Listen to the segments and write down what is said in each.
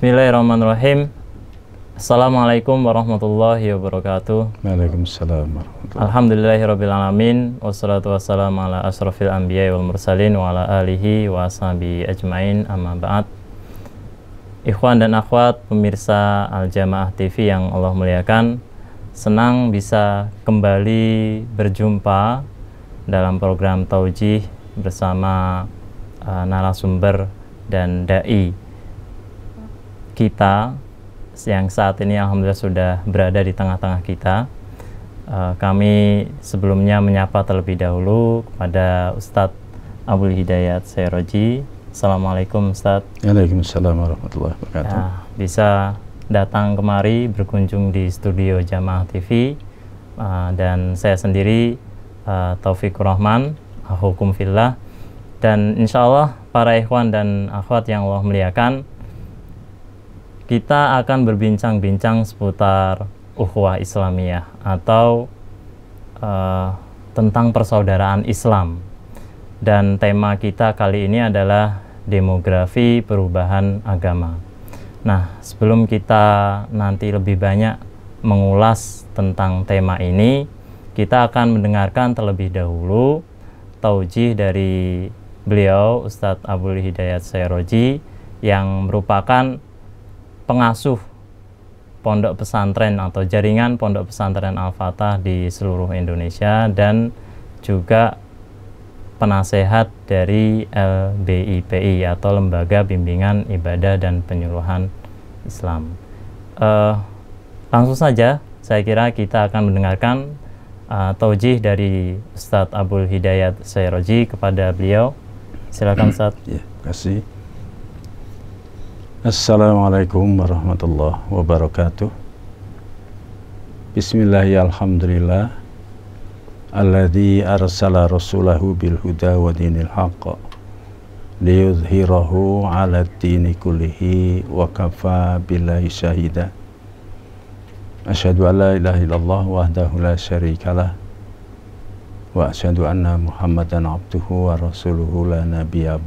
Bismillahirrahmanirrahim. Assalamualaikum warahmatullahi wabarakatuh. Waalaikumsalam warahmatullahi wabarakatuh. alamin wassalatu wassalamu ala anbiya'i wal mursalin wa ala alihi wa ajmain amma ba'd. Ikhwan dan akhwat pemirsa Al Jamaah TV yang Allah muliakan, senang bisa kembali berjumpa dalam program Taujih bersama uh, narasumber dan dai kita yang saat ini alhamdulillah sudah berada di tengah-tengah kita. Uh, kami sebelumnya menyapa terlebih dahulu kepada Ustadz Abdul Hidayat Seroji. Assalamualaikum Ustadz. Waalaikumsalam warahmatullahi wabarakatuh. Ya, bisa datang kemari berkunjung di studio Jamaah TV uh, eh, dan saya sendiri uh, eh, Taufik Rahman, Hukum Fillah dan insya Allah para ikhwan dan akhwat yang Allah muliakan kita akan berbincang-bincang seputar ukhuwah Islamiyah atau uh, tentang persaudaraan Islam. Dan tema kita kali ini adalah demografi perubahan agama. Nah, sebelum kita nanti lebih banyak mengulas tentang tema ini, kita akan mendengarkan terlebih dahulu taujih dari beliau Ustadz Abdul Hidayat Sayroji yang merupakan pengasuh pondok pesantren atau jaringan pondok pesantren Al-Fatah di seluruh Indonesia dan juga penasehat dari LBIPI atau Lembaga Bimbingan Ibadah dan Penyuluhan Islam. Uh, langsung saja, saya kira kita akan mendengarkan uh, taujih dari Ustadz Abdul Hidayat Sayroji kepada beliau. Silakan Ustadz. Ya, terima kasih. Assalamualaikum warahmatullahi wabarakatuh Bismillahirrahmanirrahim Alladhi arsala rasulahu bilhuda wa dinil haqq liyudhhirahu ala dini kullihi wa kafa billahi syahida Asyhadu an la ilaha illallah wahdahu la syarikalah wa asyhadu anna muhammadan abduhu wa rasuluhu la nabiyya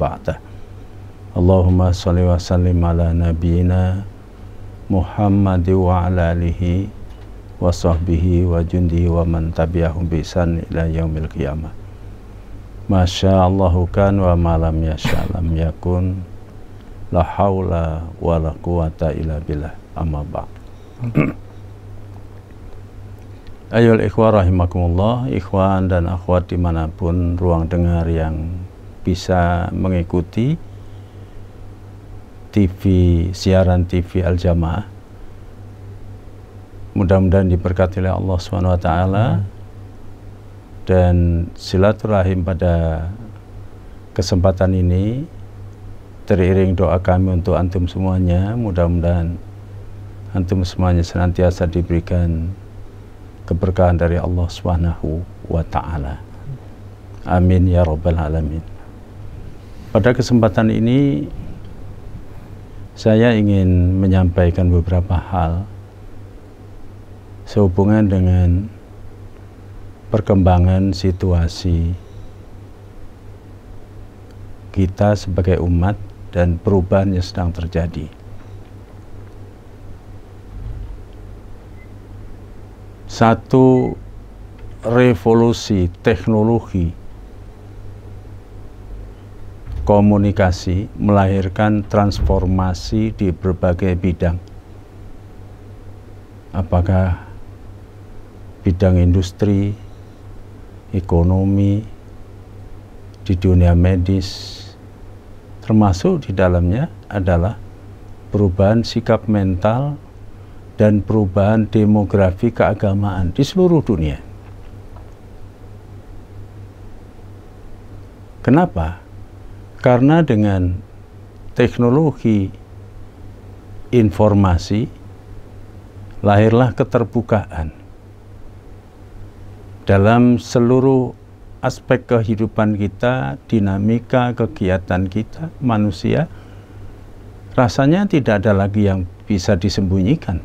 Allahumma salli wa sallim ala nabiyina Muhammad wa ala alihi wa sahbihi wa jundihi wa man tabi'ahum bisan ila yaumil qiyamah. Masya Allahu kan wa malam ya syalam yakun la haula wa la quwata illa billah amma ba'd. Ayol ikhwah rahimakumullah, ikhwan dan akhwat dimanapun ruang dengar yang bisa mengikuti TV, siaran TV Al-Jamaah. Mudah-mudahan diberkati oleh Allah Subhanahu wa taala dan silaturahim pada kesempatan ini teriring doa kami untuk antum semuanya. Mudah-mudahan antum semuanya senantiasa diberikan keberkahan dari Allah Subhanahu wa taala. Amin ya rabbal alamin. Pada kesempatan ini saya ingin menyampaikan beberapa hal sehubungan dengan perkembangan situasi kita sebagai umat dan perubahan yang sedang terjadi. Satu revolusi teknologi komunikasi melahirkan transformasi di berbagai bidang. Apakah bidang industri, ekonomi, di dunia medis, termasuk di dalamnya adalah perubahan sikap mental dan perubahan demografi keagamaan di seluruh dunia. Kenapa? Karena dengan teknologi informasi lahirlah keterbukaan dalam seluruh aspek kehidupan kita, dinamika kegiatan kita manusia rasanya tidak ada lagi yang bisa disembunyikan.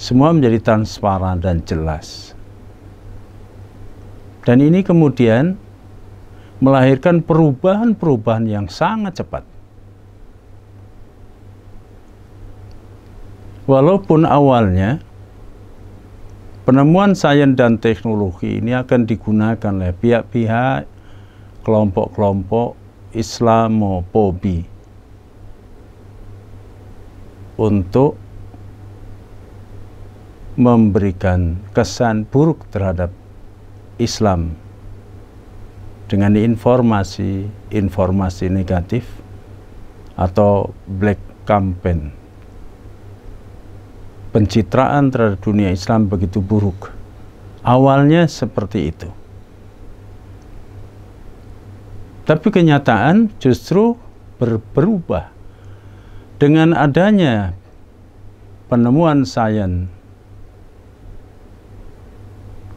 Semua menjadi transparan dan jelas. Dan ini kemudian melahirkan perubahan-perubahan yang sangat cepat. Walaupun awalnya penemuan sains dan teknologi ini akan digunakan oleh pihak-pihak kelompok-kelompok Islamophobi untuk memberikan kesan buruk terhadap Islam dengan informasi-informasi negatif atau black campaign. Pencitraan terhadap dunia Islam begitu buruk. Awalnya seperti itu. Tapi kenyataan justru ber berubah. Dengan adanya penemuan sains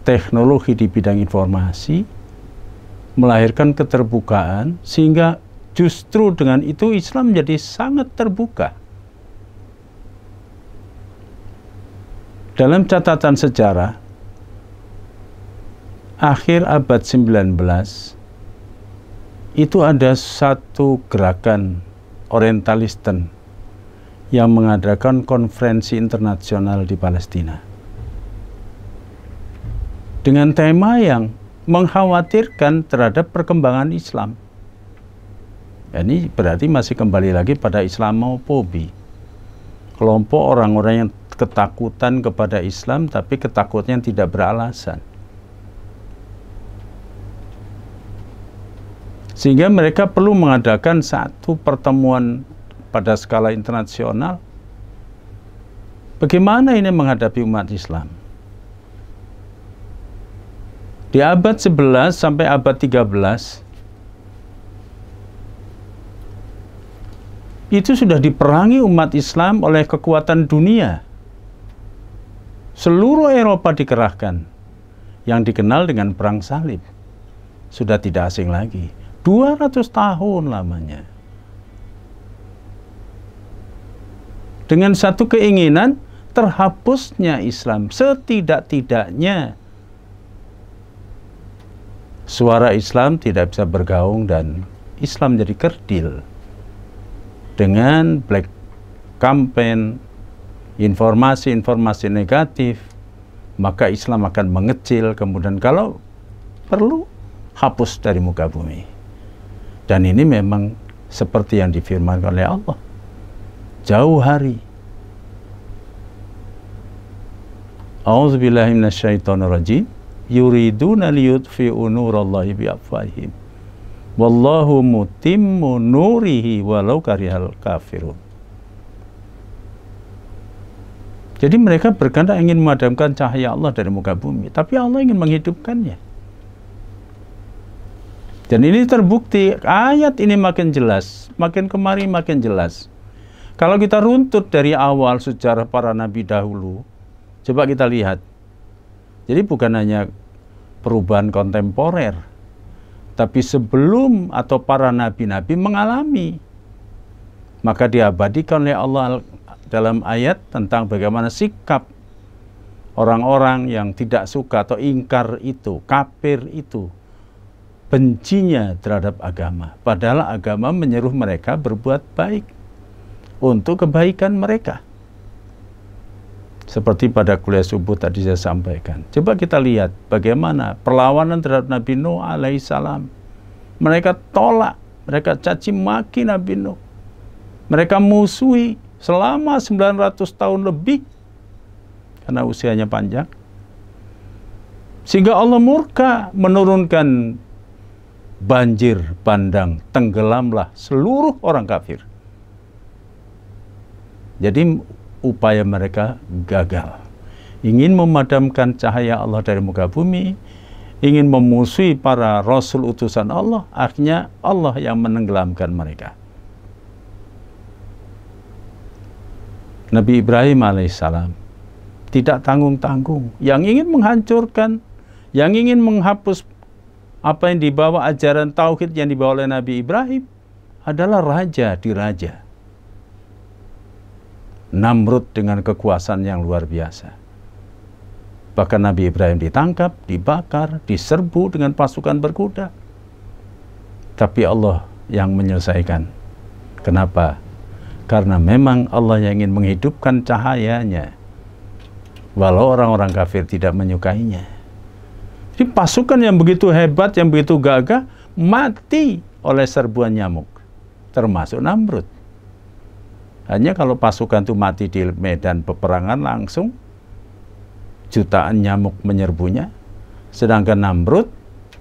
teknologi di bidang informasi, melahirkan keterbukaan sehingga justru dengan itu Islam menjadi sangat terbuka. Dalam catatan sejarah, akhir abad 19 itu ada satu gerakan orientalisten yang mengadakan konferensi internasional di Palestina. Dengan tema yang mengkhawatirkan terhadap perkembangan Islam. ini berarti masih kembali lagi pada Islamophobia. Kelompok orang-orang yang ketakutan kepada Islam tapi ketakutnya tidak beralasan. Sehingga mereka perlu mengadakan satu pertemuan pada skala internasional. Bagaimana ini menghadapi umat Islam? Di abad 11 sampai abad 13 itu sudah diperangi umat Islam oleh kekuatan dunia. Seluruh Eropa dikerahkan yang dikenal dengan perang salib. Sudah tidak asing lagi. 200 tahun lamanya. Dengan satu keinginan terhapusnya Islam setidak-tidaknya suara Islam tidak bisa bergaung dan Islam jadi kerdil dengan black campaign informasi-informasi negatif maka Islam akan mengecil kemudian kalau perlu hapus dari muka bumi dan ini memang seperti yang difirmankan oleh Allah jauh hari A'udzubillahiminasyaitonirrajim yuriduna liyutfi'u nurallahi bi'afwahim wallahu mutimmu nurihi walau karihal kafirun jadi mereka berkata ingin memadamkan cahaya Allah dari muka bumi, tapi Allah ingin menghidupkannya. Dan ini terbukti, ayat ini makin jelas, makin kemari makin jelas. Kalau kita runtut dari awal sejarah para nabi dahulu, coba kita lihat. Jadi bukan hanya perubahan kontemporer. Tapi sebelum atau para nabi-nabi mengalami. Maka diabadikan oleh Allah dalam ayat tentang bagaimana sikap orang-orang yang tidak suka atau ingkar itu, kafir itu, bencinya terhadap agama. Padahal agama menyeru mereka berbuat baik untuk kebaikan mereka. Seperti pada kuliah subuh tadi saya sampaikan. Coba kita lihat bagaimana perlawanan terhadap Nabi Nuh alaihissalam. Mereka tolak, mereka caci maki Nabi Nuh. Mereka musuhi selama 900 tahun lebih karena usianya panjang. Sehingga Allah murka menurunkan banjir bandang, tenggelamlah seluruh orang kafir. Jadi upaya mereka gagal. Ingin memadamkan cahaya Allah dari muka bumi, ingin memusuhi para rasul utusan Allah, akhirnya Allah yang menenggelamkan mereka. Nabi Ibrahim alaihissalam tidak tanggung-tanggung yang ingin menghancurkan, yang ingin menghapus apa yang dibawa ajaran tauhid yang dibawa oleh Nabi Ibrahim adalah raja di raja. Namrud dengan kekuasaan yang luar biasa. Bahkan Nabi Ibrahim ditangkap, dibakar, diserbu dengan pasukan berkuda. Tapi Allah yang menyelesaikan. Kenapa? Karena memang Allah yang ingin menghidupkan cahayanya. Walau orang-orang kafir tidak menyukainya. Jadi pasukan yang begitu hebat, yang begitu gagah, mati oleh serbuan nyamuk. Termasuk Namrud. Hanya kalau pasukan itu mati di medan peperangan langsung, jutaan nyamuk menyerbunya, sedangkan Namrud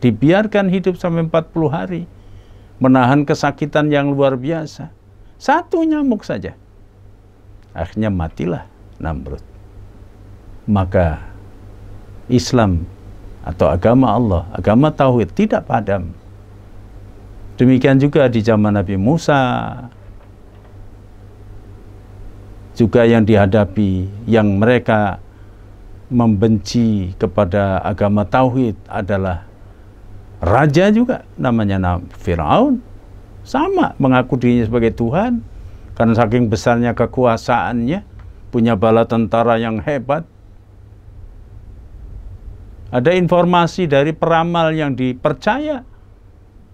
dibiarkan hidup sampai 40 hari, menahan kesakitan yang luar biasa. Satu nyamuk saja. Akhirnya matilah Namrud. Maka Islam atau agama Allah, agama Tauhid tidak padam. Demikian juga di zaman Nabi Musa, juga yang dihadapi yang mereka membenci kepada agama tauhid adalah raja juga namanya Firaun sama mengaku dirinya sebagai Tuhan karena saking besarnya kekuasaannya punya bala tentara yang hebat ada informasi dari peramal yang dipercaya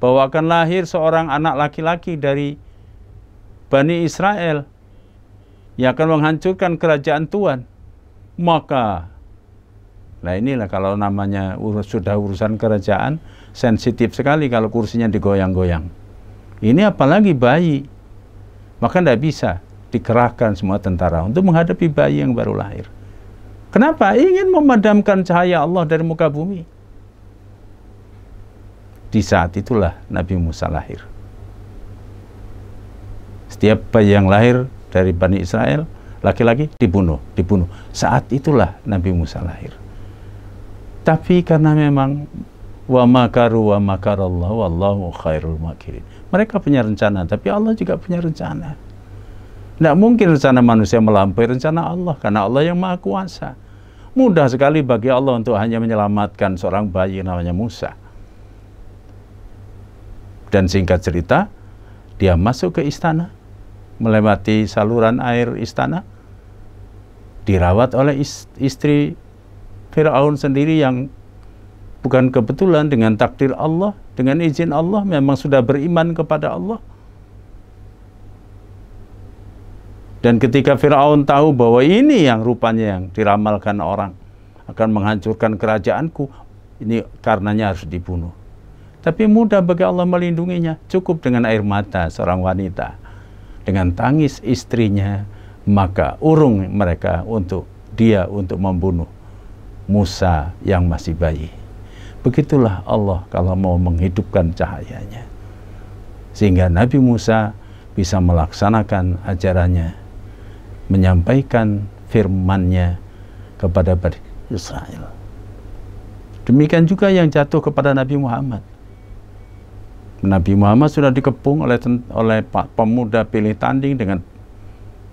bahwa akan lahir seorang anak laki-laki dari Bani Israel yang akan menghancurkan kerajaan Tuhan. Maka, nah inilah kalau namanya urus, sudah urusan kerajaan, sensitif sekali kalau kursinya digoyang-goyang. Ini apalagi bayi, maka tidak bisa dikerahkan semua tentara untuk menghadapi bayi yang baru lahir. Kenapa? Ingin memadamkan cahaya Allah dari muka bumi. Di saat itulah Nabi Musa lahir. Setiap bayi yang lahir dari Bani Israel, laki-laki dibunuh, dibunuh. Saat itulah Nabi Musa lahir. Tapi karena memang wa makaru wa makarallah wallahu khairul makirin. Mereka punya rencana, tapi Allah juga punya rencana. Tidak mungkin rencana manusia melampaui rencana Allah, karena Allah yang maha kuasa. Mudah sekali bagi Allah untuk hanya menyelamatkan seorang bayi namanya Musa. Dan singkat cerita, dia masuk ke istana, melewati saluran air istana, dirawat oleh istri Firaun sendiri yang bukan kebetulan dengan takdir Allah, dengan izin Allah memang sudah beriman kepada Allah. Dan ketika Firaun tahu bahwa ini yang rupanya yang diramalkan orang akan menghancurkan kerajaanku, ini karenanya harus dibunuh. Tapi mudah bagi Allah melindunginya, cukup dengan air mata seorang wanita dengan tangis istrinya, maka urung mereka untuk dia untuk membunuh Musa yang masih bayi. Begitulah Allah kalau mau menghidupkan cahayanya. Sehingga Nabi Musa bisa melaksanakan ajarannya, menyampaikan firmannya kepada Bani Israel. Demikian juga yang jatuh kepada Nabi Muhammad Nabi Muhammad sudah dikepung oleh oleh pemuda pilih tanding dengan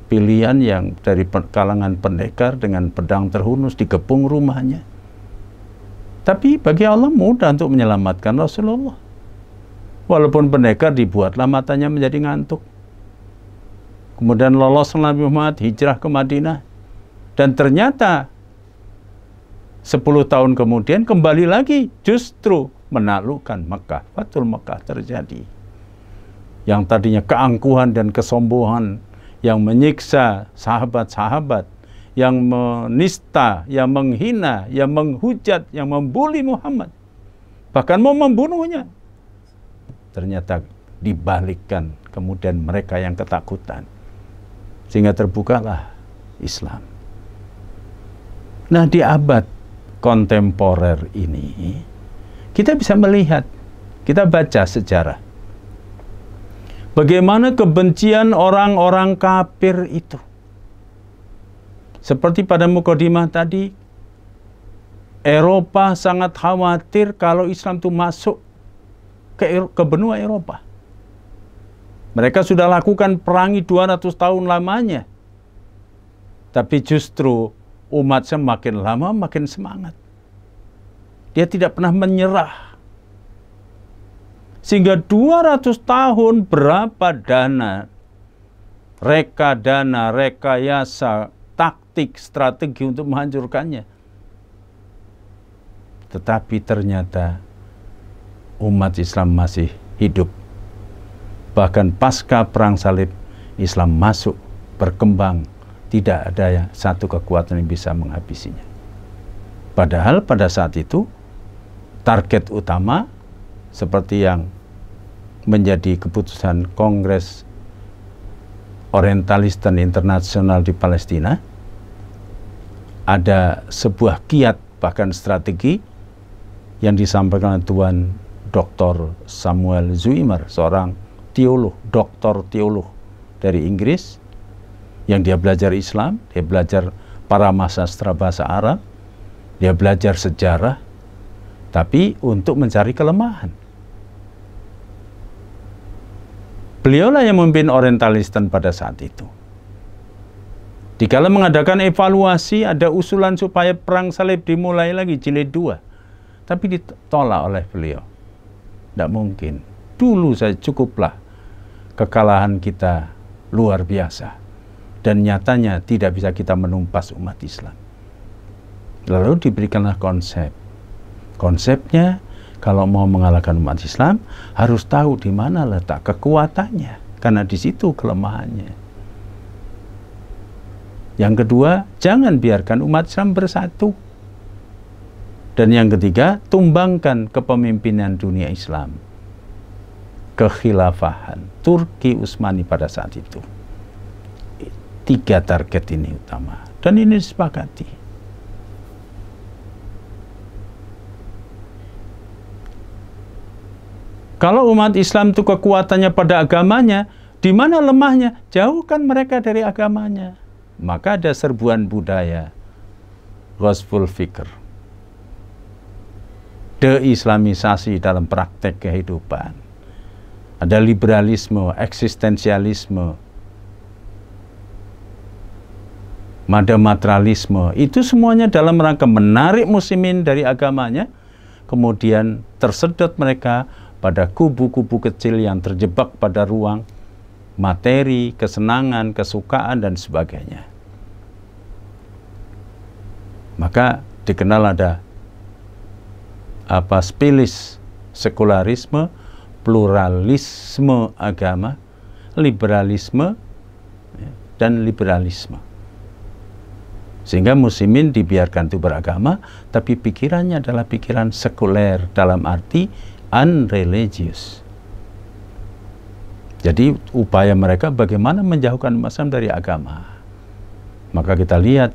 pilihan yang dari kalangan pendekar dengan pedang terhunus dikepung rumahnya. Tapi bagi Allah mudah untuk menyelamatkan Rasulullah. Walaupun pendekar dibuatlah matanya menjadi ngantuk. Kemudian lolos Nabi Muhammad hijrah ke Madinah. Dan ternyata 10 tahun kemudian kembali lagi justru menaklukkan Mekah. Fatul Mekah terjadi. Yang tadinya keangkuhan dan kesombongan yang menyiksa sahabat-sahabat, yang menista, yang menghina, yang menghujat, yang membuli Muhammad. Bahkan mau membunuhnya. Ternyata dibalikkan kemudian mereka yang ketakutan. Sehingga terbukalah Islam. Nah di abad kontemporer ini kita bisa melihat, kita baca sejarah. Bagaimana kebencian orang-orang kafir itu. Seperti pada Mukodimah tadi, Eropa sangat khawatir kalau Islam itu masuk ke, ke benua Eropa. Mereka sudah lakukan perangi 200 tahun lamanya. Tapi justru umat semakin lama makin semangat. Dia tidak pernah menyerah. Sehingga 200 tahun berapa dana, reka reka rekayasa, taktik, strategi untuk menghancurkannya. Tetapi ternyata umat Islam masih hidup. Bahkan pasca perang salib, Islam masuk, berkembang, tidak ada satu kekuatan yang bisa menghabisinya. Padahal pada saat itu target utama seperti yang menjadi keputusan Kongres Orientalis dan Internasional di Palestina ada sebuah kiat bahkan strategi yang disampaikan oleh Tuan Dr. Samuel Zuimer, seorang teolog, doktor teolog dari Inggris yang dia belajar Islam, dia belajar para masa bahasa Arab, dia belajar sejarah, tapi untuk mencari kelemahan. Beliaulah yang memimpin Orientalisten pada saat itu. Di Dikala mengadakan evaluasi, ada usulan supaya perang salib dimulai lagi, jilid dua. Tapi ditolak oleh beliau. Tidak mungkin. Dulu saya cukuplah kekalahan kita luar biasa. Dan nyatanya tidak bisa kita menumpas umat Islam. Lalu diberikanlah konsep Konsepnya, kalau mau mengalahkan umat Islam, harus tahu di mana letak kekuatannya, karena di situ kelemahannya. Yang kedua, jangan biarkan umat Islam bersatu. Dan yang ketiga, tumbangkan kepemimpinan dunia Islam. Kekhilafahan Turki Utsmani pada saat itu. Tiga target ini utama. Dan ini disepakati. Kalau umat Islam itu kekuatannya pada agamanya, di mana lemahnya? Jauhkan mereka dari agamanya. Maka ada serbuan budaya. Gospel fikir. Deislamisasi dalam praktek kehidupan. Ada liberalisme, eksistensialisme, ada materialisme. Itu semuanya dalam rangka menarik muslimin dari agamanya, kemudian tersedot mereka pada kubu-kubu kecil yang terjebak pada ruang materi, kesenangan, kesukaan, dan sebagainya. Maka dikenal ada apa spilis sekularisme, pluralisme agama, liberalisme, ya, dan liberalisme. Sehingga muslimin dibiarkan itu beragama, tapi pikirannya adalah pikiran sekuler dalam arti unreligious. Jadi upaya mereka bagaimana menjauhkan Islam dari agama. Maka kita lihat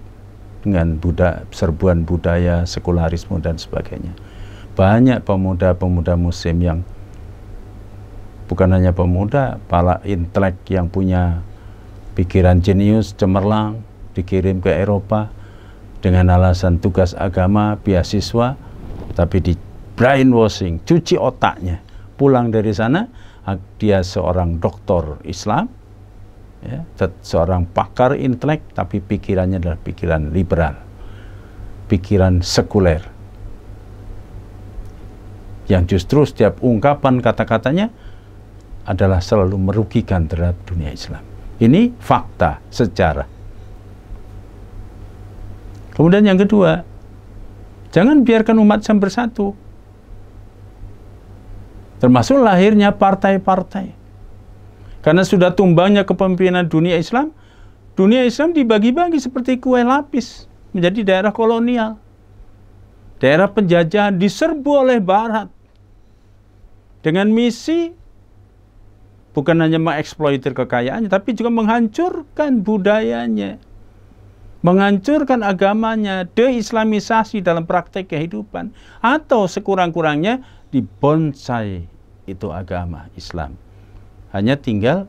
dengan budak, serbuan budaya, sekularisme dan sebagainya. Banyak pemuda-pemuda muslim yang bukan hanya pemuda, para intelek yang punya pikiran jenius cemerlang dikirim ke Eropa dengan alasan tugas agama, beasiswa, tapi di brainwashing, cuci otaknya. Pulang dari sana, dia seorang doktor Islam, ya, seorang pakar intelek, tapi pikirannya adalah pikiran liberal, pikiran sekuler. Yang justru setiap ungkapan kata-katanya adalah selalu merugikan terhadap dunia Islam. Ini fakta sejarah. Kemudian yang kedua, jangan biarkan umat Islam bersatu. Termasuk lahirnya partai-partai. Karena sudah tumbangnya kepemimpinan dunia Islam, dunia Islam dibagi-bagi seperti kue lapis menjadi daerah kolonial. Daerah penjajahan diserbu oleh barat. Dengan misi bukan hanya mengeksploitir kekayaannya, tapi juga menghancurkan budayanya, menghancurkan agamanya, deislamisasi dalam praktek kehidupan, atau sekurang-kurangnya dibonsai itu agama Islam. Hanya tinggal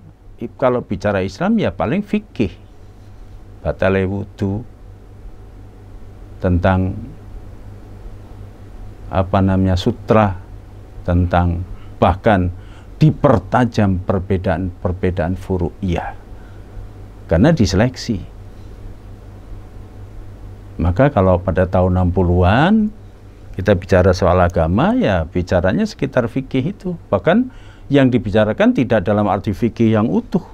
kalau bicara Islam ya paling fikih, batalai wudhu, tentang apa namanya sutra, tentang bahkan dipertajam perbedaan-perbedaan furu'iyah. Karena diseleksi maka kalau pada tahun 60-an kita bicara soal agama ya bicaranya sekitar fikih itu. Bahkan yang dibicarakan tidak dalam arti fikih yang utuh.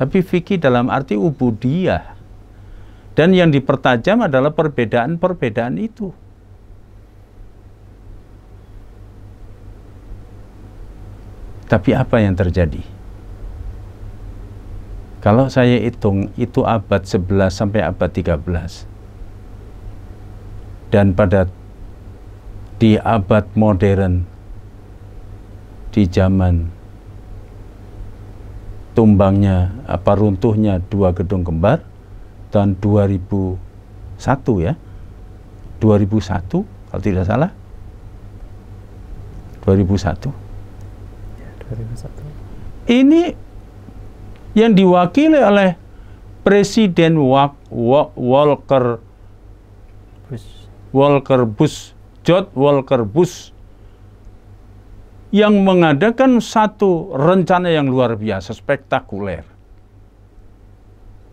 Tapi fikih dalam arti ubudiyah. Dan yang dipertajam adalah perbedaan-perbedaan itu. Tapi apa yang terjadi? Kalau saya hitung itu abad 11 sampai abad 13 dan pada di abad modern di zaman tumbangnya apa runtuhnya dua gedung kembar tahun 2001 ya 2001 kalau tidak salah 2001 ya, 2001 ini yang diwakili oleh Presiden Walker Walker Bus, Jod Walker Bus, yang mengadakan satu rencana yang luar biasa, spektakuler.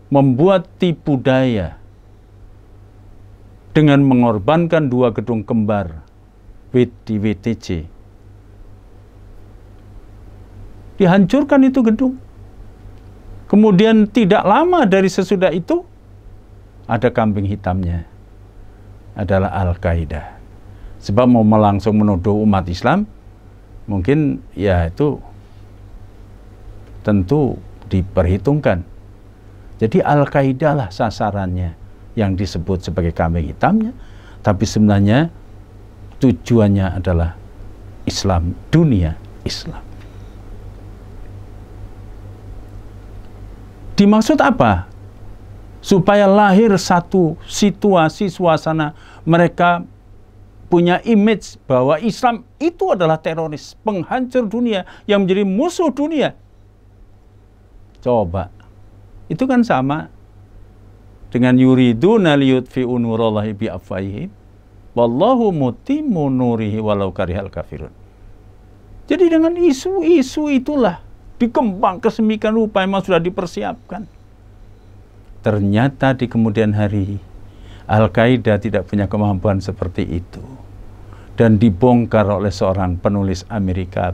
Membuat tipu daya dengan mengorbankan dua gedung kembar di WTC. Dihancurkan itu gedung. Kemudian tidak lama dari sesudah itu, ada kambing hitamnya adalah Al-Qaeda. Sebab mau langsung menuduh umat Islam, mungkin ya itu tentu diperhitungkan. Jadi Al-Qaeda lah sasarannya yang disebut sebagai kambing hitamnya, tapi sebenarnya tujuannya adalah Islam, dunia Islam. Dimaksud apa supaya lahir satu situasi suasana mereka punya image bahwa Islam itu adalah teroris, penghancur dunia yang menjadi musuh dunia. Coba. Itu kan sama dengan naliyut fi unurallahi bi afwahihim wallahu mutimmu nurihi walau karihal kafirun. Jadi dengan isu-isu itulah dikembang kesemikan rupa memang sudah dipersiapkan ternyata di kemudian hari Al-Qaeda tidak punya kemampuan seperti itu dan dibongkar oleh seorang penulis Amerika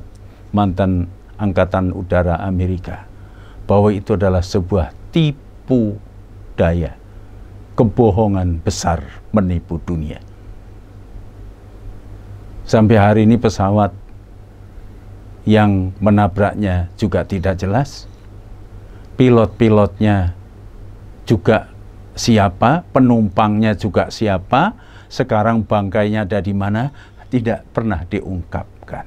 mantan angkatan udara Amerika bahwa itu adalah sebuah tipu daya kebohongan besar menipu dunia sampai hari ini pesawat yang menabraknya juga tidak jelas pilot-pilotnya juga siapa, penumpangnya juga siapa, sekarang bangkainya ada di mana, tidak pernah diungkapkan.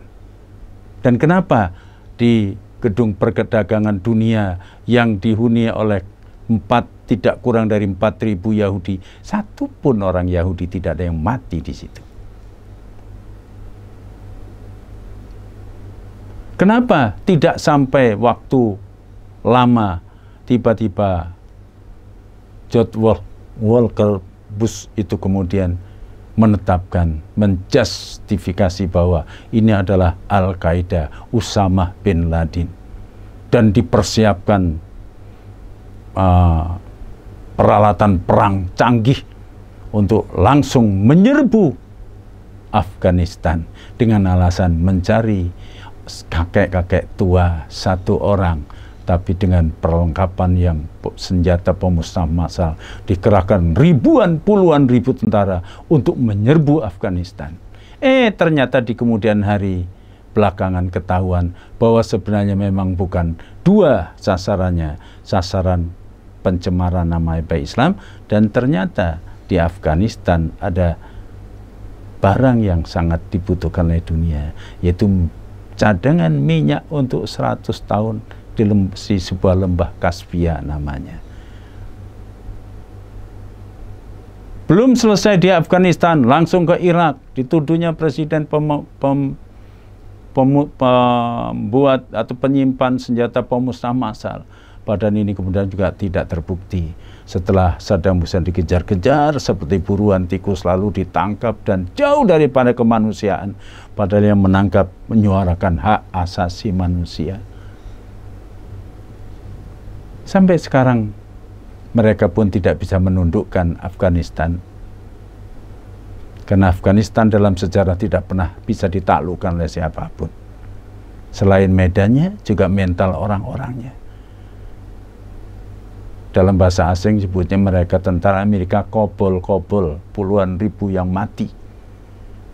Dan kenapa di gedung perdagangan dunia yang dihuni oleh empat tidak kurang dari 4.000 Yahudi, satu pun orang Yahudi tidak ada yang mati di situ. Kenapa tidak sampai waktu lama tiba-tiba George Walker Bush itu kemudian menetapkan, menjustifikasi bahwa ini adalah Al-Qaeda Usama bin Laden. Dan dipersiapkan uh, peralatan perang canggih untuk langsung menyerbu Afghanistan dengan alasan mencari kakek-kakek tua satu orang tapi dengan perlengkapan yang senjata pemusnah massal dikerahkan ribuan puluhan ribu tentara untuk menyerbu Afghanistan. Eh ternyata di kemudian hari belakangan ketahuan bahwa sebenarnya memang bukan dua sasarannya, sasaran pencemaran nama baik Islam dan ternyata di Afghanistan ada barang yang sangat dibutuhkan oleh dunia yaitu cadangan minyak untuk 100 tahun di, di sebuah lembah Kaspia namanya. Belum selesai di Afghanistan, langsung ke Irak. Dituduhnya presiden pem, pem, pem, pembuat atau penyimpan senjata pemusnah massal. Badan ini kemudian juga tidak terbukti. Setelah Saddam Hussein dikejar-kejar seperti buruan tikus lalu ditangkap dan jauh daripada kemanusiaan. Padahal yang menangkap menyuarakan hak asasi manusia. Sampai sekarang mereka pun tidak bisa menundukkan Afghanistan. Karena Afghanistan dalam sejarah tidak pernah bisa ditaklukkan oleh siapapun. Selain medannya, juga mental orang-orangnya. Dalam bahasa asing sebutnya mereka tentara Amerika kobol-kobol, puluhan ribu yang mati.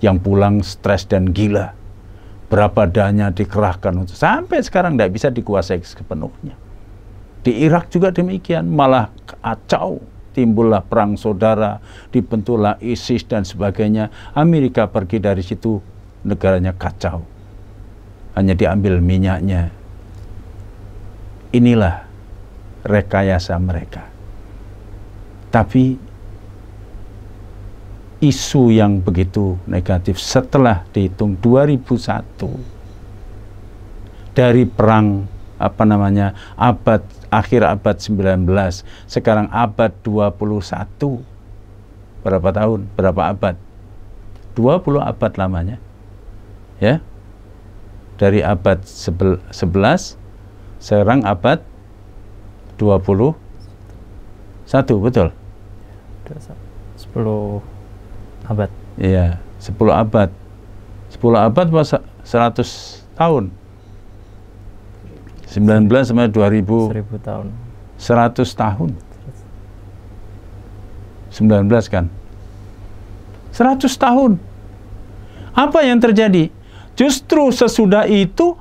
Yang pulang stres dan gila. Berapa dana dikerahkan untuk sampai sekarang tidak bisa dikuasai sepenuhnya. Di Irak juga demikian, malah kacau timbullah perang saudara, dibentuklah ISIS dan sebagainya. Amerika pergi dari situ, negaranya kacau. Hanya diambil minyaknya. Inilah rekayasa mereka. Tapi isu yang begitu negatif setelah dihitung 2001 dari perang apa namanya abad akhir abad 19, sekarang abad 21. Berapa tahun? Berapa abad? 20 abad lamanya. Ya. Dari abad 11 sekarang abad 21. Betul. 10 abad. Iya, 10 abad. 10 abad pas 100 tahun. 19 sampai 2000 1000 tahun 100 tahun 19 kan 100 tahun apa yang terjadi justru sesudah itu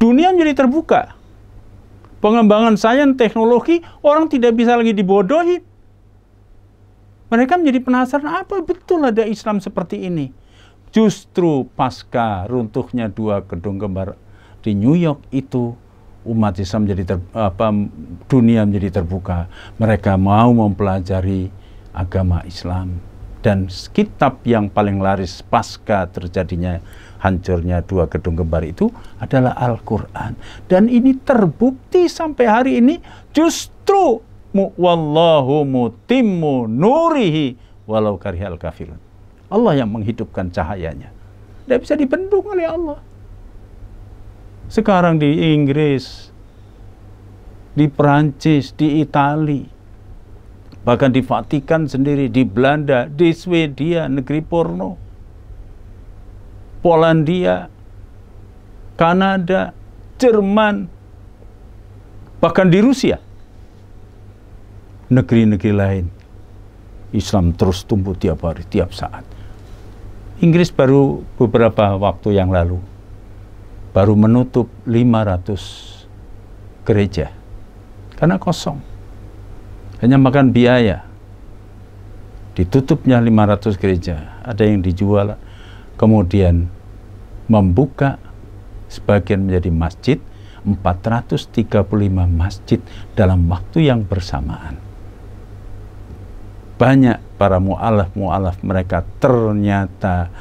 dunia menjadi terbuka pengembangan sains teknologi orang tidak bisa lagi dibodohi mereka menjadi penasaran apa betul ada Islam seperti ini justru pasca runtuhnya dua gedung kembar di New York itu umat Islam menjadi ter, apa dunia menjadi terbuka. Mereka mau mempelajari agama Islam dan kitab yang paling laris pasca terjadinya hancurnya dua gedung kembar itu adalah Al-Qur'an. Dan ini terbukti sampai hari ini justru wallahu mutimmu nurihi walau karihal kafirun. Allah yang menghidupkan cahayanya. Tidak bisa dibendung oleh Allah. Sekarang di Inggris, di Perancis, di Itali, bahkan di Vatikan sendiri, di Belanda, di Swedia, negeri porno, Polandia, Kanada, Jerman, bahkan di Rusia, negeri-negeri lain. Islam terus tumbuh tiap hari, tiap saat. Inggris baru beberapa waktu yang lalu baru menutup 500 gereja karena kosong hanya makan biaya ditutupnya 500 gereja ada yang dijual kemudian membuka sebagian menjadi masjid 435 masjid dalam waktu yang bersamaan banyak para mu'alaf mu'alaf mereka ternyata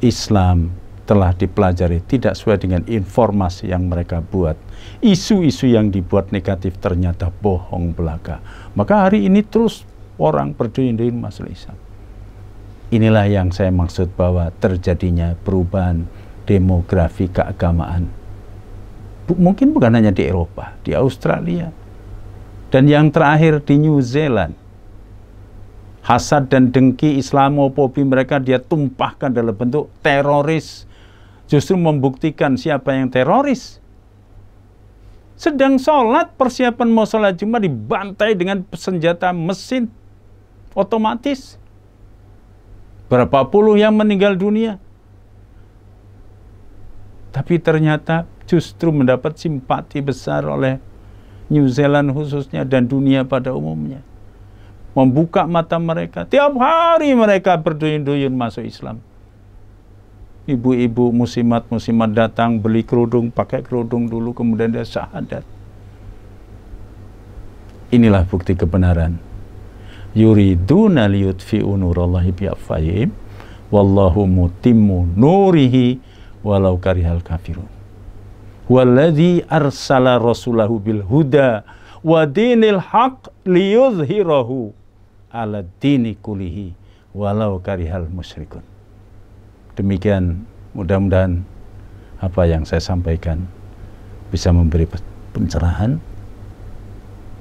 Islam telah dipelajari tidak sesuai dengan informasi yang mereka buat. Isu-isu yang dibuat negatif ternyata bohong belaka. Maka hari ini terus orang berduyun-duyun masalah Islam. Inilah yang saya maksud bahwa terjadinya perubahan demografi keagamaan. mungkin bukan hanya di Eropa, di Australia. Dan yang terakhir di New Zealand. Hasad dan dengki Islamophobia mereka dia tumpahkan dalam bentuk teroris, justru membuktikan siapa yang teroris. Sedang sholat, persiapan mau sholat Jumat dibantai dengan senjata mesin otomatis. Berapa puluh yang meninggal dunia. Tapi ternyata justru mendapat simpati besar oleh New Zealand khususnya dan dunia pada umumnya. Membuka mata mereka. Tiap hari mereka berduyun-duyun masuk Islam ibu-ibu musimat-musimat datang beli kerudung, pakai kerudung dulu kemudian dia syahadat. Inilah bukti kebenaran. Yuriduna liutfi unurallahi biafayim wallahu mutimmu nurihi walau karihal kafirun. walladhi arsala rasulahu bil huda wa dinil haq liyuzhirahu ala dini kulihi walau karihal musyrikun. Demikian mudah-mudahan apa yang saya sampaikan bisa memberi pencerahan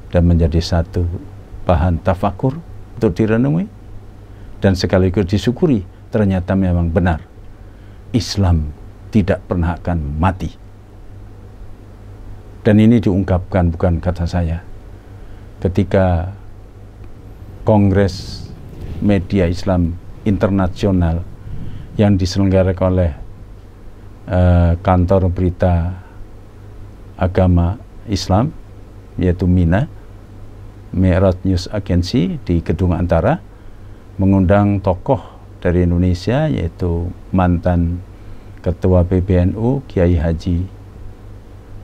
dan menjadi satu bahan tafakur untuk direnungi dan sekaligus disyukuri ternyata memang benar Islam tidak pernah akan mati dan ini diungkapkan bukan kata saya ketika Kongres Media Islam Internasional yang diselenggarakan oleh uh, kantor berita agama Islam yaitu Mina Mi'raj News Agency di Gedung Antara mengundang tokoh dari Indonesia yaitu mantan Ketua PBNU Kiai Haji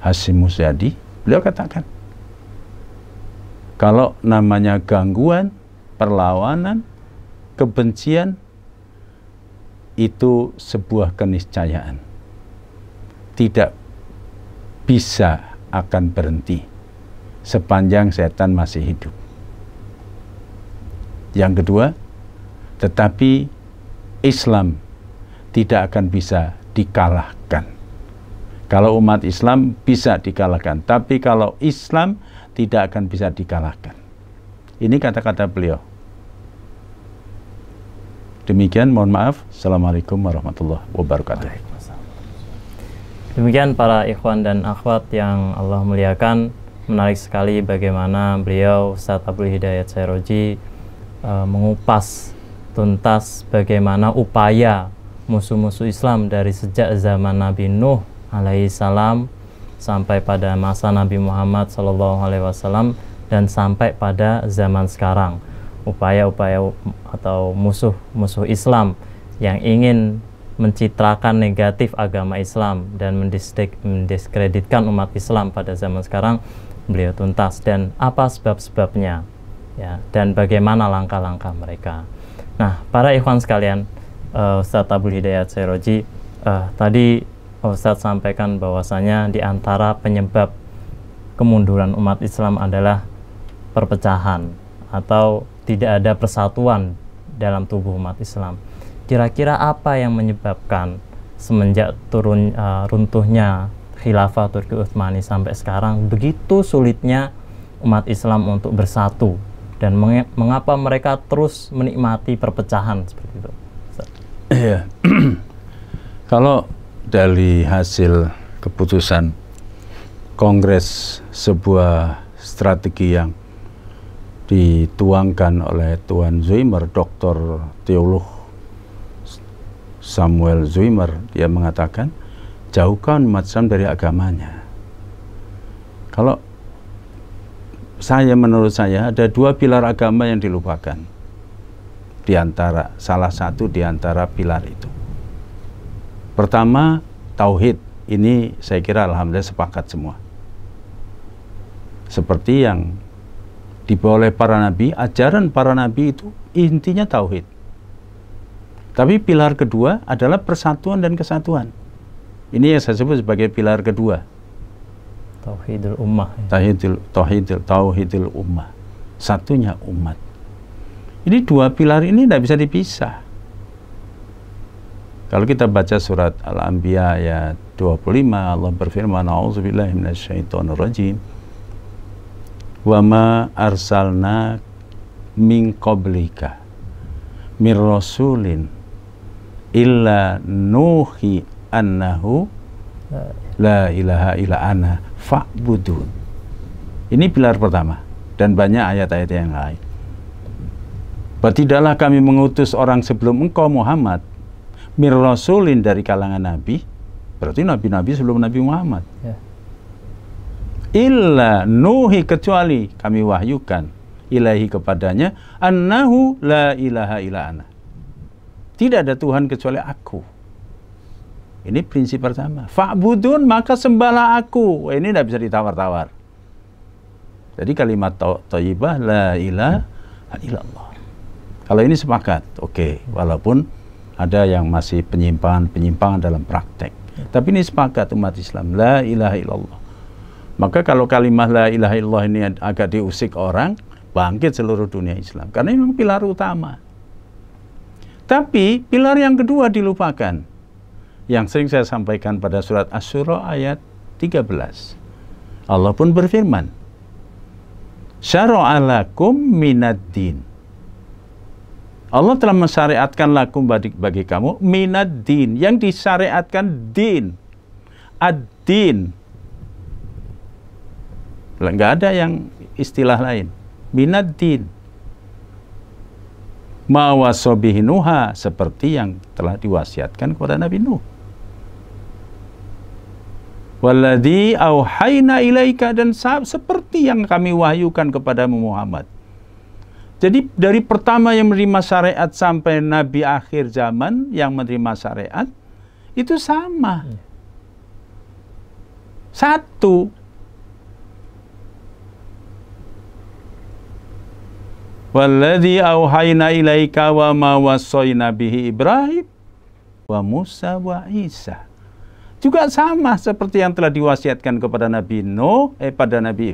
Hasim Musyadi beliau katakan kalau namanya gangguan perlawanan kebencian itu sebuah keniscayaan. Tidak bisa akan berhenti sepanjang setan masih hidup. Yang kedua, tetapi Islam tidak akan bisa dikalahkan. Kalau umat Islam bisa dikalahkan, tapi kalau Islam tidak akan bisa dikalahkan. Ini kata-kata beliau. Demikian mohon maaf. Assalamualaikum warahmatullahi wabarakatuh. Demikian para ikhwan dan akhwat yang Allah muliakan. Menarik sekali bagaimana beliau Ustaz Abdul Hidayat Sayroji uh, e, mengupas tuntas bagaimana upaya musuh-musuh Islam dari sejak zaman Nabi Nuh alaihi salam sampai pada masa Nabi Muhammad sallallahu alaihi wasallam dan sampai pada zaman sekarang upaya-upaya atau musuh-musuh Islam yang ingin mencitrakan negatif agama Islam dan mendiskreditkan umat Islam pada zaman sekarang beliau tuntas dan apa sebab-sebabnya ya dan bagaimana langkah-langkah mereka. Nah, para ikhwan sekalian, uh, Ustadz Abdul Hidayat Seroji uh, eh, tadi Ustadz sampaikan bahwasanya di antara penyebab kemunduran umat Islam adalah perpecahan atau tidak ada persatuan dalam tubuh umat Islam. Kira-kira apa yang menyebabkan semenjak turun uh, runtuhnya khilafah Turki Utsmani sampai sekarang begitu sulitnya umat Islam untuk bersatu dan meng mengapa mereka terus menikmati perpecahan seperti itu? Iya. Kalau dari hasil keputusan kongres sebuah strategi yang dituangkan oleh Tuan Zuimer, Dr. teolog Samuel Zuimer, dia mengatakan, jauhkan umat Islam dari agamanya. Kalau saya menurut saya ada dua pilar agama yang dilupakan. Di antara salah satu di antara pilar itu. Pertama, tauhid. Ini saya kira alhamdulillah sepakat semua. Seperti yang dibawa oleh para nabi, ajaran para nabi itu intinya tauhid. Tapi pilar kedua adalah persatuan dan kesatuan. Ini yang saya sebut sebagai pilar kedua. Tauhidul ummah. Tauhidul tauhidul tauhidul ummah. Satunya umat. Ini dua pilar ini tidak bisa dipisah. Kalau kita baca surat Al-Anbiya ayat 25 Allah berfirman, "A'udzubillahi rajim Wama arsalna min qablika mir rasulin illa nuhi annahu la ilaha illa ana fa'budun ini pilar pertama dan banyak ayat-ayat yang lain Tidaklah kami mengutus orang sebelum engkau Muhammad mir rasulin dari kalangan nabi berarti nabi-nabi sebelum nabi Muhammad yeah illa nuhi kecuali kami wahyukan ilahi kepadanya annahu la ilaha illa ana. Tidak ada Tuhan kecuali aku. Ini prinsip pertama. Fa'budun maka sembahlah aku. Wah, ini tidak bisa ditawar-tawar. Jadi kalimat ta'ibah la ilaha illallah. Kalau ini sepakat, oke. Okay. Walaupun ada yang masih penyimpangan-penyimpangan dalam praktek. Tapi ini sepakat umat Islam. La ilaha illallah. Maka kalau kalimat la ilaha illallah ini agak diusik orang, bangkit seluruh dunia Islam. Karena ini memang pilar utama. Tapi pilar yang kedua dilupakan. Yang sering saya sampaikan pada surat Asyura ayat 13. Allah pun berfirman, Syara'alakum din Allah telah mensyariatkan lakum bagi, bagi kamu din Yang disyariatkan din. Ad-din nggak ada yang istilah lain binadin mawasobihi nuha seperti yang telah diwasiatkan kepada Nabi Nuh waladhi auhayna ilaika dan seperti yang kami wahyukan kepada Muhammad jadi dari pertama yang menerima syariat sampai Nabi akhir zaman yang menerima syariat itu sama. Hmm. Satu Walladhi auhayna ilaika wa mawassoy nabihi Ibrahim wa Musa wa Isa. Juga sama seperti yang telah diwasiatkan kepada Nabi Nuh, eh pada Nabi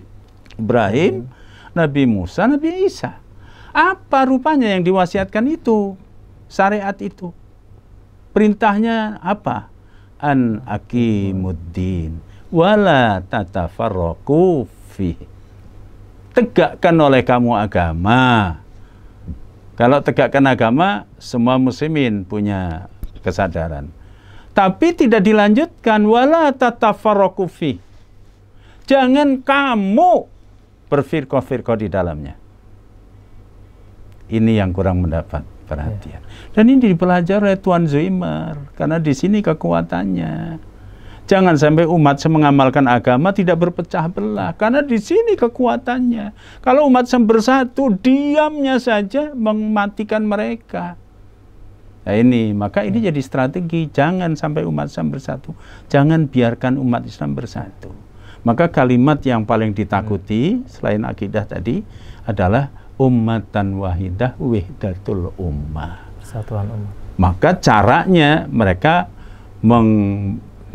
Ibrahim, hmm. Nabi Musa, Nabi Isa. Apa rupanya yang diwasiatkan itu? Syariat itu. Perintahnya apa? An akimuddin wala tatafarraqu fihi tegakkan oleh kamu agama. Kalau tegakkan agama, semua muslimin punya kesadaran. Tapi tidak dilanjutkan wala tatafarraqu Jangan kamu berfirqah-firqah di dalamnya. Ini yang kurang mendapat perhatian. Ya. Dan ini dipelajari oleh Tuan zimmer karena di sini kekuatannya. Jangan sampai umat semengamalkan agama tidak berpecah belah. Karena di sini kekuatannya. Kalau umat bersatu, diamnya saja mematikan mereka. Nah ini, maka ini ya. jadi strategi. Jangan sampai umat Islam bersatu. Jangan biarkan umat Islam bersatu. Maka kalimat yang paling ditakuti ya. selain akidah tadi adalah ummatan wahidah wihdatul ummah. Satuan umat. Maka caranya mereka meng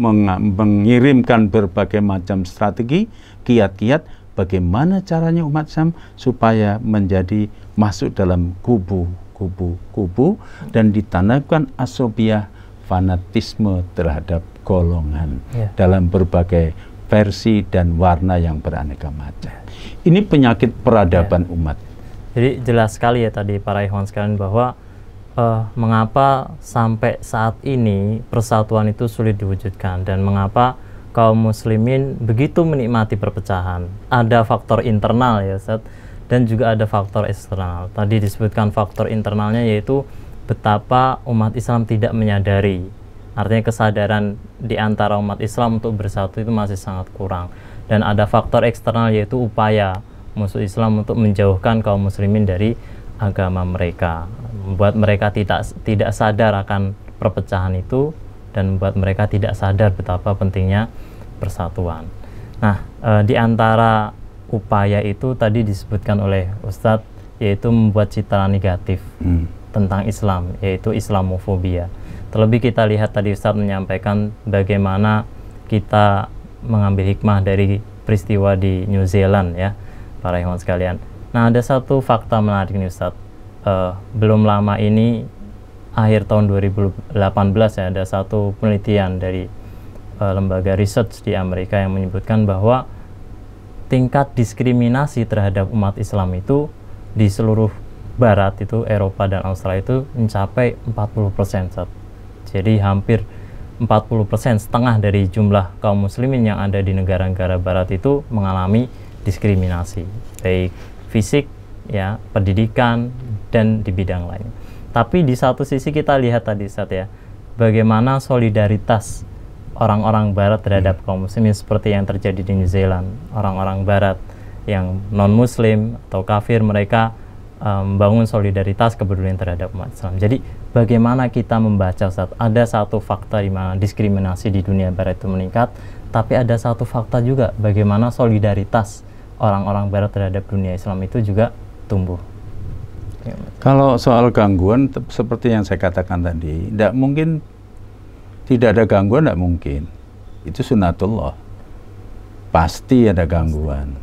mengirimkan berbagai macam strategi, kiat-kiat bagaimana caranya umat Islam supaya menjadi masuk dalam kubu, kubu, kubu dan ditanamkan asobiah fanatisme terhadap golongan yeah. dalam berbagai versi dan warna yang beraneka macam. Ini penyakit peradaban yeah. umat. Jadi jelas sekali ya tadi para ikhwan sekalian bahwa uh, mengapa sampai saat ini persatuan itu sulit diwujudkan dan mengapa kaum muslimin begitu menikmati perpecahan. Ada faktor internal ya Ustaz dan juga ada faktor eksternal. Tadi disebutkan faktor internalnya yaitu betapa umat Islam tidak menyadari. Artinya kesadaran di antara umat Islam untuk bersatu itu masih sangat kurang. Dan ada faktor eksternal yaitu upaya musuh Islam untuk menjauhkan kaum muslimin dari agama mereka, membuat mereka tidak tidak sadar akan perpecahan itu dan membuat mereka tidak sadar betapa pentingnya persatuan. Nah, e, di antara upaya itu tadi disebutkan oleh Ustadz yaitu membuat citra negatif hmm. tentang Islam, yaitu Islamofobia. Terlebih kita lihat tadi Ustadz menyampaikan bagaimana kita mengambil hikmah dari peristiwa di New Zealand ya, para hewan sekalian Nah, ada satu fakta menarik nih Ustaz. Uh, belum lama ini akhir tahun 2018 ya ada satu penelitian dari uh, lembaga research di Amerika yang menyebutkan bahwa tingkat diskriminasi terhadap umat Islam itu di seluruh barat itu Eropa dan Australia itu mencapai 40% sat Jadi hampir 40% setengah dari jumlah kaum muslimin yang ada di negara-negara barat itu mengalami diskriminasi baik fisik, ya, pendidikan dan di bidang lain. Tapi di satu sisi kita lihat tadi saat ya, bagaimana solidaritas orang-orang barat terhadap hmm. kaum Muslim seperti yang terjadi di New Zealand. Orang-orang barat yang non-muslim atau kafir mereka eh, membangun um, solidaritas kepedulian terhadap umat Islam. Jadi bagaimana kita membaca saat ada satu fakta di mana diskriminasi di dunia barat itu meningkat, tapi ada satu fakta juga bagaimana solidaritas orang-orang Barat terhadap dunia Islam itu juga tumbuh. Gitu. Kalau soal gangguan, seperti yang saya katakan tadi, tidak mungkin tidak ada gangguan, tidak mungkin. Itu sunatullah. Pasti ada gangguan.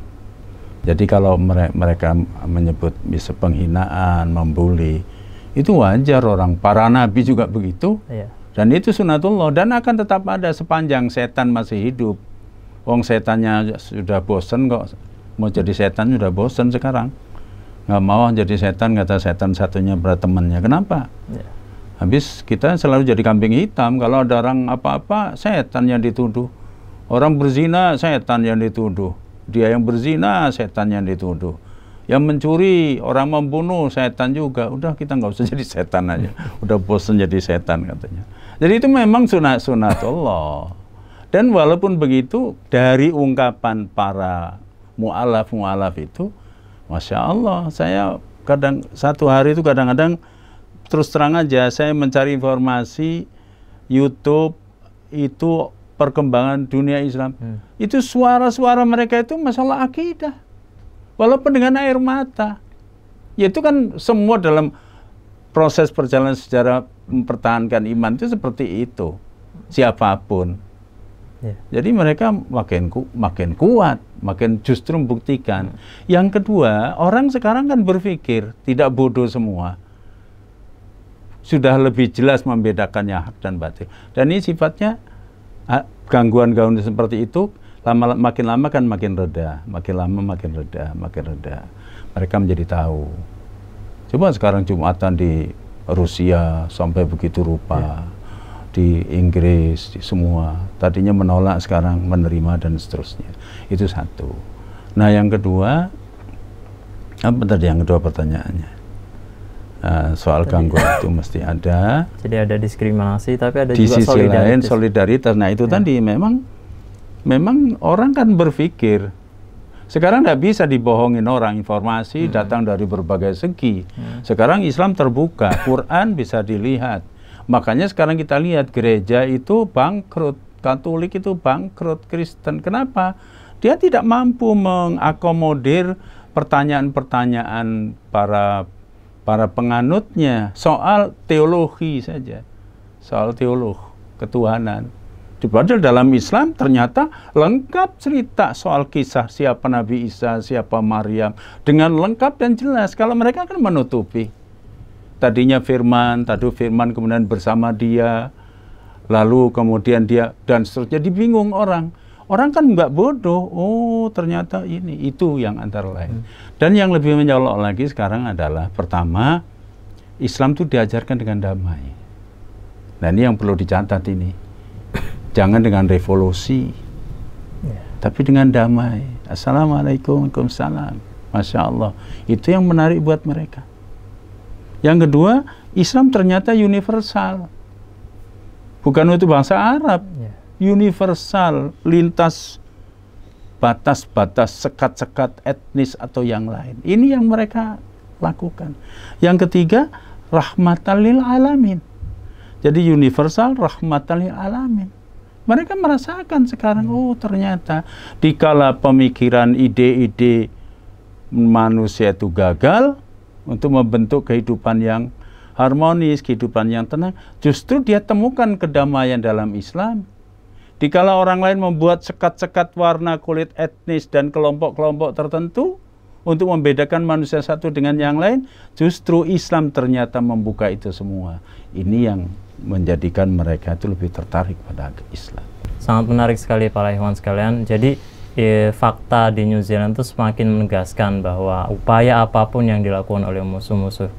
Jadi kalau mereka menyebut bisa penghinaan, membuli, itu wajar orang. Para nabi juga begitu. Iya. Dan itu sunatullah. Dan akan tetap ada sepanjang setan masih hidup. Wong setannya sudah bosen kok mau jadi setan sudah bosan sekarang nggak mau jadi setan kata setan satunya temannya kenapa yeah. habis kita selalu jadi kambing hitam kalau ada orang apa-apa setan yang dituduh orang berzina setan yang dituduh dia yang berzina setan yang dituduh yang mencuri orang membunuh setan juga udah kita nggak usah jadi setan aja udah bosan jadi setan katanya jadi itu memang sunat sunat Allah dan walaupun begitu dari ungkapan para mualaf mualaf itu masya Allah saya kadang satu hari itu kadang-kadang terus terang aja saya mencari informasi YouTube itu perkembangan dunia Islam hmm. itu suara-suara mereka itu masalah akidah walaupun dengan air mata ya itu kan semua dalam proses perjalanan sejarah mempertahankan iman itu seperti itu siapapun yeah. jadi mereka makin ku, makin kuat makin justru membuktikan. Yang kedua, orang sekarang kan berpikir tidak bodoh semua. Sudah lebih jelas membedakannya hak dan batil. Dan ini sifatnya gangguan-gangguan seperti itu lama makin lama kan makin reda, makin lama makin reda, makin reda. Mereka menjadi tahu. Cuma sekarang Jumatan di Rusia sampai begitu rupa. Yeah di Inggris, di semua. Tadinya menolak, sekarang menerima dan seterusnya itu satu nah yang kedua apa tadi yang kedua pertanyaannya uh, soal gangguan itu mesti ada jadi ada diskriminasi tapi ada di juga sisi solidaritas. lain solidaritas nah itu ya. tadi memang memang orang kan berpikir sekarang tidak bisa dibohongin orang informasi hmm. datang dari berbagai segi. Hmm. Sekarang Islam terbuka, Quran bisa dilihat. Makanya sekarang kita lihat gereja itu bangkrut, Katolik itu bangkrut, Kristen. Kenapa? dia tidak mampu mengakomodir pertanyaan-pertanyaan para para penganutnya soal teologi saja, soal teolog ketuhanan. Padahal dalam Islam ternyata lengkap cerita soal kisah siapa Nabi Isa, siapa Maryam dengan lengkap dan jelas. Kalau mereka kan menutupi. Tadinya firman, tadu firman kemudian bersama dia, lalu kemudian dia dan seterusnya dibingung orang. Orang kan nggak bodoh. Oh, ternyata ini itu yang antara lain. Hmm. Dan yang lebih menyolok lagi sekarang adalah pertama Islam itu diajarkan dengan damai. Nah ini yang perlu dicatat ini. Jangan dengan revolusi, yeah. tapi dengan damai. Assalamualaikum, waalaikumsalam. Masya Allah. Itu yang menarik buat mereka. Yang kedua, Islam ternyata universal. Bukan untuk bangsa Arab. Yeah universal lintas batas-batas sekat-sekat etnis atau yang lain. Ini yang mereka lakukan. Yang ketiga, rahmatan lil alamin. Jadi universal rahmatan lil alamin. Mereka merasakan sekarang, oh ternyata dikala pemikiran ide-ide manusia itu gagal untuk membentuk kehidupan yang harmonis, kehidupan yang tenang, justru dia temukan kedamaian dalam Islam Dikala orang lain membuat sekat-sekat warna kulit etnis dan kelompok-kelompok tertentu untuk membedakan manusia satu dengan yang lain, justru Islam ternyata membuka itu semua. Ini yang menjadikan mereka itu lebih tertarik pada Islam. Sangat menarik sekali Pak Hewan sekalian. Jadi e, fakta di New Zealand itu semakin menegaskan bahwa upaya apapun yang dilakukan oleh musuh-musuh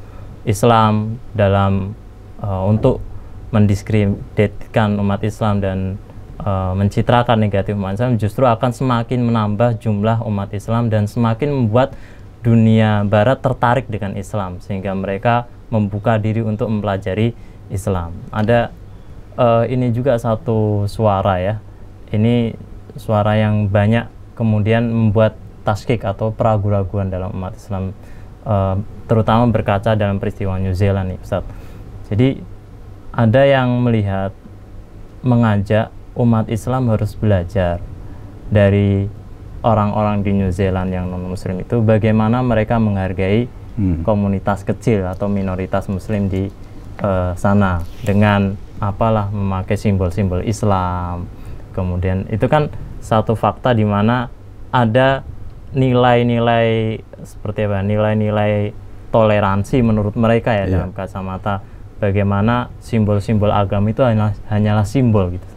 Islam dalam uh, untuk mendiskreditkan umat Islam dan Eh, mencitrakan negatif umat Islam justru akan semakin menambah jumlah umat Islam dan semakin membuat dunia barat tertarik dengan Islam sehingga mereka membuka diri untuk mempelajari Islam. Ada uh, ini juga satu suara ya. Ini suara yang banyak kemudian membuat taskik atau peragu-raguan dalam umat Islam uh, terutama berkaca dalam peristiwa New Zealand nih Ustaz. Jadi ada yang melihat mengajak umat Islam harus belajar dari orang-orang di New Zealand yang non-muslim itu bagaimana mereka menghargai hmm. komunitas kecil atau minoritas muslim di uh, sana dengan apalah memakai simbol-simbol Islam. Kemudian itu kan satu fakta di mana ada nilai-nilai seperti apa? Ya, nilai-nilai toleransi menurut mereka ya yeah. dalam kacamata bagaimana simbol-simbol agama itu hanyalah, hanyalah simbol gitu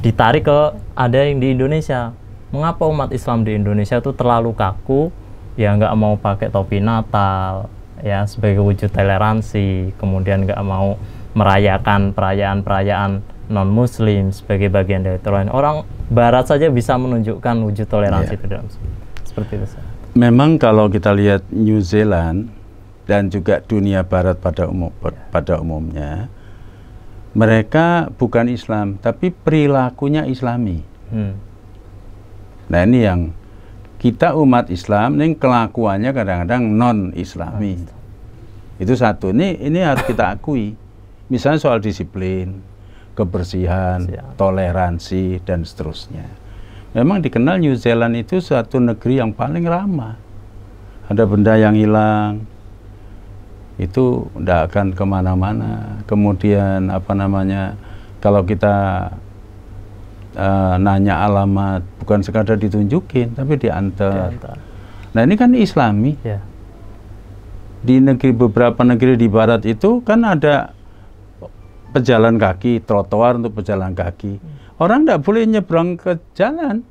ditarik ke ada yang di Indonesia. Mengapa umat Islam di Indonesia itu terlalu kaku, ya nggak mau pakai topi Natal, ya sebagai wujud toleransi, kemudian nggak mau merayakan perayaan-perayaan non Muslim sebagai bagian dari toleransi. Orang Barat saja bisa menunjukkan wujud toleransi yeah. dalam seperti itu. Memang kalau kita lihat New Zealand dan juga dunia Barat pada umum yeah. pada umumnya mereka bukan Islam tapi perilakunya Islami hmm. nah ini yang kita umat Islam ini kelakuannya kadang-kadang non Islami itu satu ini ini harus kita akui misalnya soal disiplin kebersihan Siap. toleransi dan seterusnya memang dikenal New Zealand itu satu negeri yang paling ramah ada benda yang hilang itu tidak akan kemana-mana. Kemudian apa namanya kalau kita uh, nanya alamat bukan sekadar ditunjukin tapi diantar. diantar. Nah ini kan Islami. Ya. Di negeri beberapa negeri di Barat itu kan ada pejalan kaki, trotoar untuk pejalan kaki. Hmm. Orang tidak boleh nyebrang ke jalan.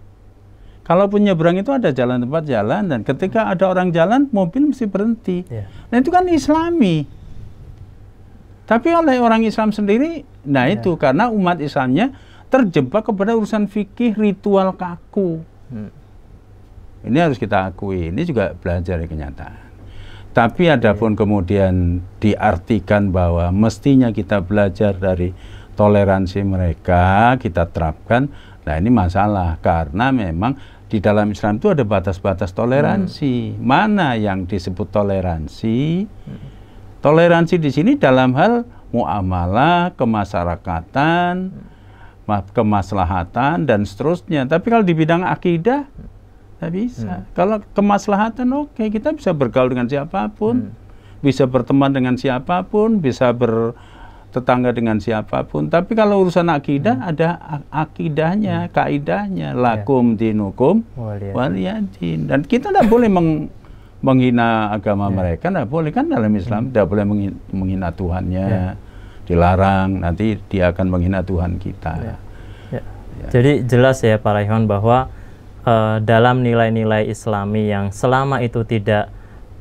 Kalaupun nyebrang itu ada jalan tempat jalan dan ketika ada orang jalan mobil mesti berhenti. Yeah. Nah itu kan Islami. Tapi oleh orang Islam sendiri, nah yeah. itu karena umat Islamnya terjebak kepada urusan fikih ritual kaku. Hmm. Ini harus kita akui. Ini juga belajar dari kenyataan. Tapi adapun yeah. kemudian diartikan bahwa mestinya kita belajar dari toleransi mereka, kita terapkan. Nah ini masalah karena memang di dalam Islam itu ada batas-batas toleransi. Hmm. Mana yang disebut toleransi? Toleransi di sini dalam hal muamalah, kemasyarakatan, hmm. kemaslahatan dan seterusnya. Tapi kalau di bidang akidah tidak bisa. Hmm. Kalau kemaslahatan oke, okay, kita bisa bergaul dengan siapapun. Hmm. Bisa berteman dengan siapapun, bisa ber tetangga dengan siapapun. Tapi kalau urusan akidah hmm. ada akidahnya, hmm. kaidahnya, iya. lakum ya. dinukum waliyadin. Dan kita tidak boleh meng menghina agama ya. mereka, tidak boleh kan dalam Islam hmm. tidak hmm. boleh menghina, menghina Tuhannya, ya. dilarang. Nanti dia akan menghina Tuhan kita. Ya. Ya. Ya. Jadi jelas ya Pak Raihon bahwa uh, dalam nilai-nilai Islami yang selama itu tidak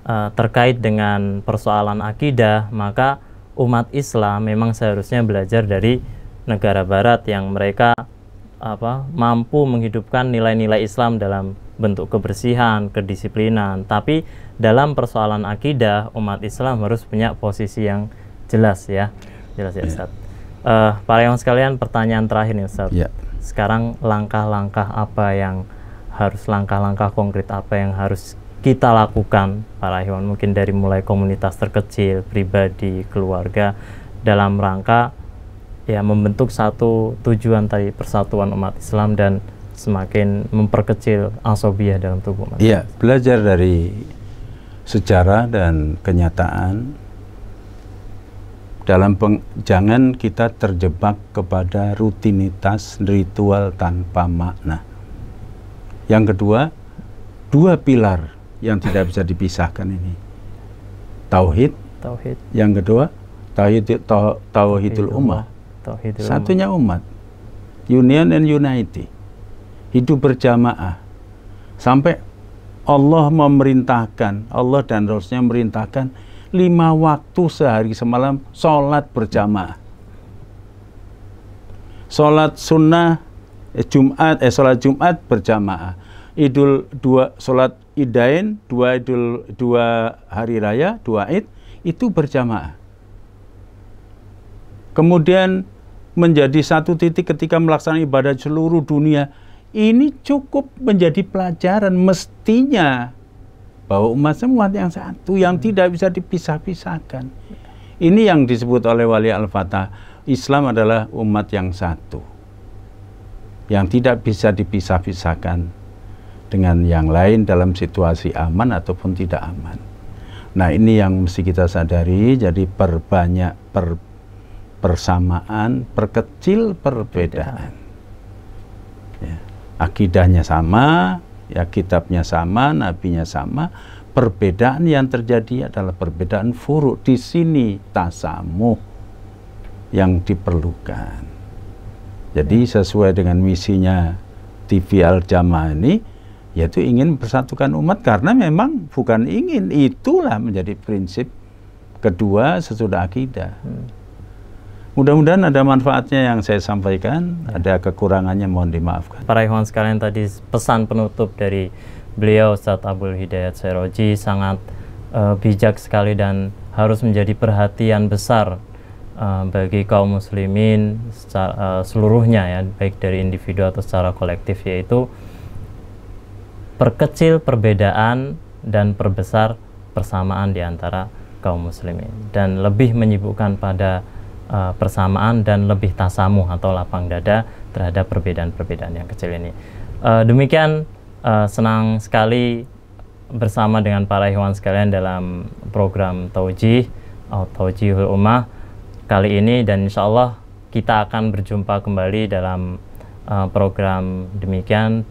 uh, terkait dengan persoalan akidah maka umat Islam memang seharusnya belajar dari negara barat yang mereka apa mampu menghidupkan nilai-nilai Islam dalam bentuk kebersihan, kedisiplinan. Tapi dalam persoalan akidah umat Islam harus punya posisi yang jelas ya. Jelas ya iya. Ustaz. Uh, yang yang sekalian pertanyaan terakhir nih Ustaz. Yeah. Sekarang langkah-langkah apa yang harus langkah-langkah konkret apa yang harus kita lakukan para hewan mungkin dari mulai komunitas terkecil, pribadi, keluarga dalam rangka ya membentuk satu tujuan tadi persatuan umat Islam dan semakin memperkecil asobia dalam tubuh manusia. Iya, belajar dari sejarah dan kenyataan dalam peng, jangan kita terjebak kepada rutinitas ritual tanpa makna. Yang kedua, dua pilar yang tidak bisa dipisahkan ini. Tauhid. Tauhid. Yang kedua, tauhid tauhidul, tauhidul ummah. Satunya umat. Union and unity. Hidup berjamaah. Sampai Allah memerintahkan, Allah dan Rasulnya memerintahkan lima waktu sehari semalam sholat berjamaah. Sholat sunnah, eh, Jumat, eh sholat Jumat berjamaah. Idul dua, sholat idain, dua idul, dua hari raya, dua id, itu berjamaah. Kemudian menjadi satu titik ketika melaksanakan ibadah seluruh dunia, ini cukup menjadi pelajaran mestinya bahwa umat semua yang satu, yang hmm. tidak bisa dipisah-pisahkan. Ini yang disebut oleh Wali Al-Fatah, Islam adalah umat yang satu, yang tidak bisa dipisah-pisahkan dengan yang lain dalam situasi aman ataupun tidak aman. Nah, ini yang mesti kita sadari, jadi perbanyak per, persamaan, perkecil perbedaan. Ya. Akidahnya sama, ya kitabnya sama, nabinya sama, perbedaan yang terjadi adalah perbedaan furuk di sini tasamuh yang diperlukan. Jadi ya. sesuai dengan misinya TV Al Jamaah ini, yaitu ingin bersatukan umat karena memang bukan ingin itulah menjadi prinsip kedua sesudah akidah hmm. mudah-mudahan ada manfaatnya yang saya sampaikan ya. ada kekurangannya mohon dimaafkan para ikhwan sekalian tadi pesan penutup dari beliau Ustadz Abdul Hidayat Seroji sangat uh, bijak sekali dan harus menjadi perhatian besar uh, bagi kaum muslimin secara, uh, seluruhnya ya baik dari individu atau secara kolektif yaitu perkecil perbedaan dan perbesar persamaan di antara kaum muslimin dan lebih menyibukkan pada uh, persamaan dan lebih tasamu atau lapang dada terhadap perbedaan-perbedaan yang kecil ini. Uh, demikian uh, senang sekali bersama dengan para hewan sekalian dalam program Taujih atau Taujihul Ummah kali ini dan insya Allah kita akan berjumpa kembali dalam uh, program demikian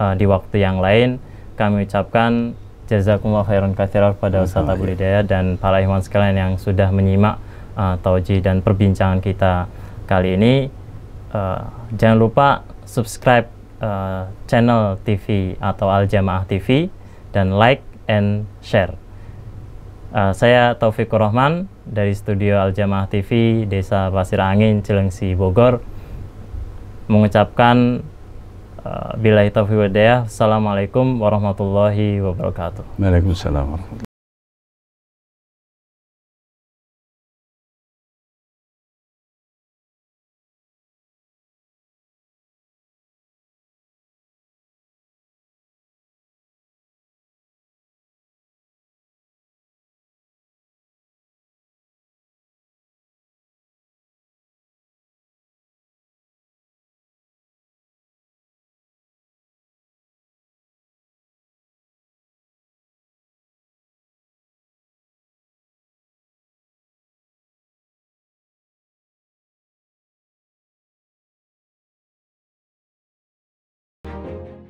uh, di waktu yang lain kami ucapkan jazakumullah khairan katsiran pada Ustaz Abu Hidayat dan para ikhwan sekalian yang sudah menyimak uh, tauji dan perbincangan kita kali ini. Uh, jangan lupa subscribe uh, channel TV atau Al Jamaah TV dan like and share. Uh, saya Taufikur Rahman dari studio Al Jamaah TV Desa Pasir Angin Cilengsi Bogor mengucapkan Eh, Bila itu Assalamualaikum warahmatullahi wabarakatuh. Waalaikumsalam